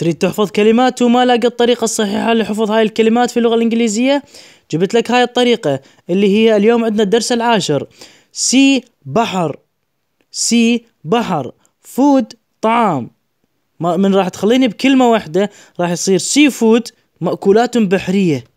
تريد تحفظ كلمات وما لاقي الطريقة الصحيحة لحفظ هاي الكلمات في اللغة الإنجليزية جبت لك هاي الطريقة اللي هي اليوم عندنا الدرس العاشر سي بحر سي بحر فود طعام من راح تخليني بكلمة واحدة راح يصير سي فود مأكولات بحرية